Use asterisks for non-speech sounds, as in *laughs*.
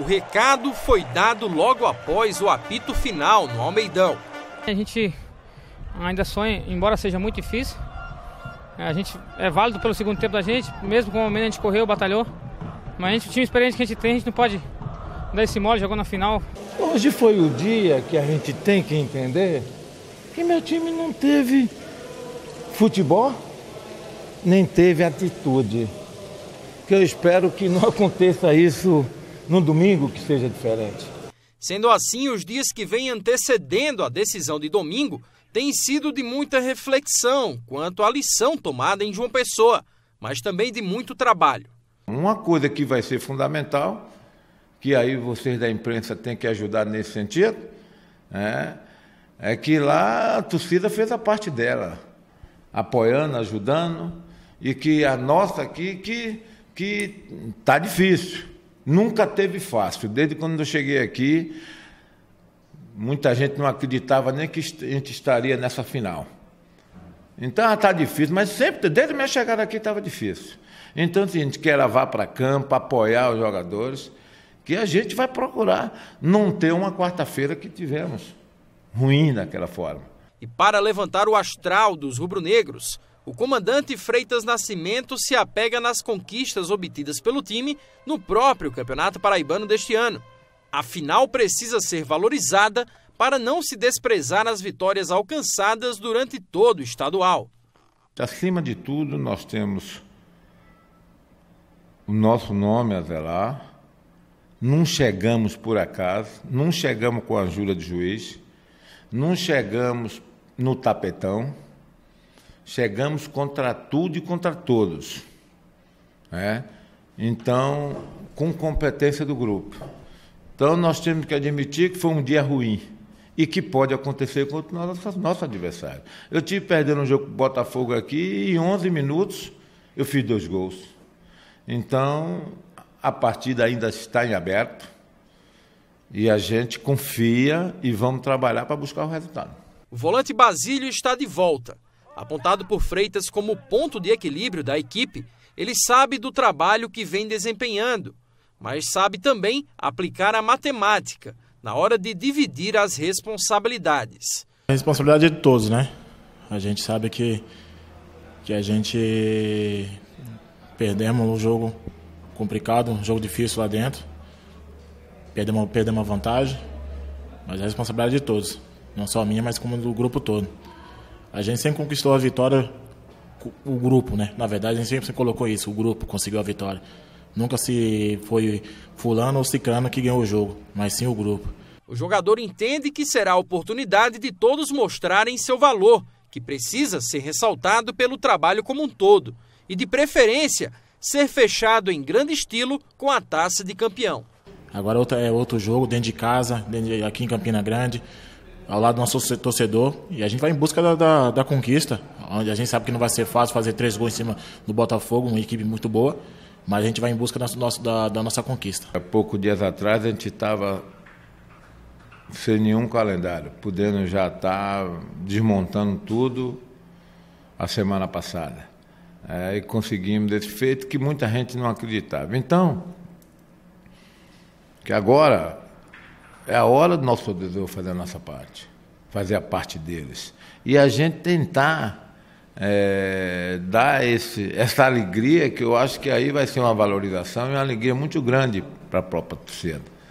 O recado foi dado logo após o apito final no Almeidão. A gente ainda sonha, embora seja muito difícil. A gente é válido pelo segundo tempo da gente, mesmo com o momento a gente correu, batalhou. Mas a gente, o time experiente que a gente tem, a gente não pode dar esse mole, jogou na final. Hoje foi o dia que a gente tem que entender que meu time não teve futebol, nem teve atitude. Que eu espero que não *laughs* aconteça isso no domingo que seja diferente. Sendo assim, os dias que vêm antecedendo a decisão de domingo têm sido de muita reflexão quanto à lição tomada em João Pessoa, mas também de muito trabalho. Uma coisa que vai ser fundamental, que aí vocês da imprensa têm que ajudar nesse sentido, é, é que lá a torcida fez a parte dela, apoiando, ajudando, e que a nossa aqui que que tá difícil. Nunca teve fácil. Desde quando eu cheguei aqui, muita gente não acreditava nem que a gente estaria nessa final. Então está difícil, mas sempre, desde minha chegada aqui estava difícil. Então, se assim, a gente quer levar para campo, apoiar os jogadores, que a gente vai procurar não ter uma quarta-feira que tivemos ruim daquela forma. E para levantar o astral dos rubro-negros, o comandante Freitas Nascimento se apega nas conquistas obtidas pelo time no próprio Campeonato Paraibano deste ano. A final precisa ser valorizada para não se desprezar as vitórias alcançadas durante todo o estadual. Acima de tudo, nós temos o nosso nome a zelar, não chegamos por acaso, não chegamos com a ajuda de juiz, não chegamos no tapetão chegamos contra tudo e contra todos. Né? Então, com competência do grupo. Então, nós temos que admitir que foi um dia ruim e que pode acontecer contra o nosso, adversário. Eu tive perdendo um jogo com o Botafogo aqui e em 11 minutos eu fiz dois gols. Então, a partida ainda está em aberto e a gente confia e vamos trabalhar para buscar o resultado. O volante Basílio está de volta. Apontado por Freitas como ponto de equilíbrio da equipe, ele sabe do trabalho que vem desempenhando, mas sabe também aplicar a matemática na hora de dividir as responsabilidades. A responsabilidade é de todos, né? A gente sabe que, que a gente perdemos um jogo complicado, um jogo difícil lá dentro. Perdemos, perdemos a vantagem, mas é a responsabilidade de todos. Não só a minha, mas como do grupo todo a gente sempre conquistou a vitória, o grupo, né? Na verdade, a gente sempre colocou isso, o grupo conseguiu a vitória. Nunca se foi fulano ou ciclano que ganhou o jogo, mas sim o grupo. O jogador entende que será a oportunidade de todos mostrarem seu valor, que precisa ser ressaltado pelo trabalho como um todo, e de preferência ser fechado em grande estilo com a taça de campeão. Agora é outro jogo dentro de casa, aqui em Campina Grande ao lado do nosso torcedor. E a gente vai em busca da, da, da, conquista, onde a gente sabe que não vai ser fácil fazer três gols em cima do Botafogo, uma equipe muito boa, mas a gente vai em busca da, da, da nossa conquista. Há poucos dias atrás a gente estava sem nenhum calendário, podendo já estar tá desmontando tudo a semana passada. É, e conseguimos esse feito que muita gente não acreditava. Então, que agora é a hora do nosso poder fazer a nossa parte, fazer a parte deles. E a gente tentar é, dar esse, essa alegria, que eu acho que aí vai ser uma valorização e uma alegria muito grande para a própria torcida.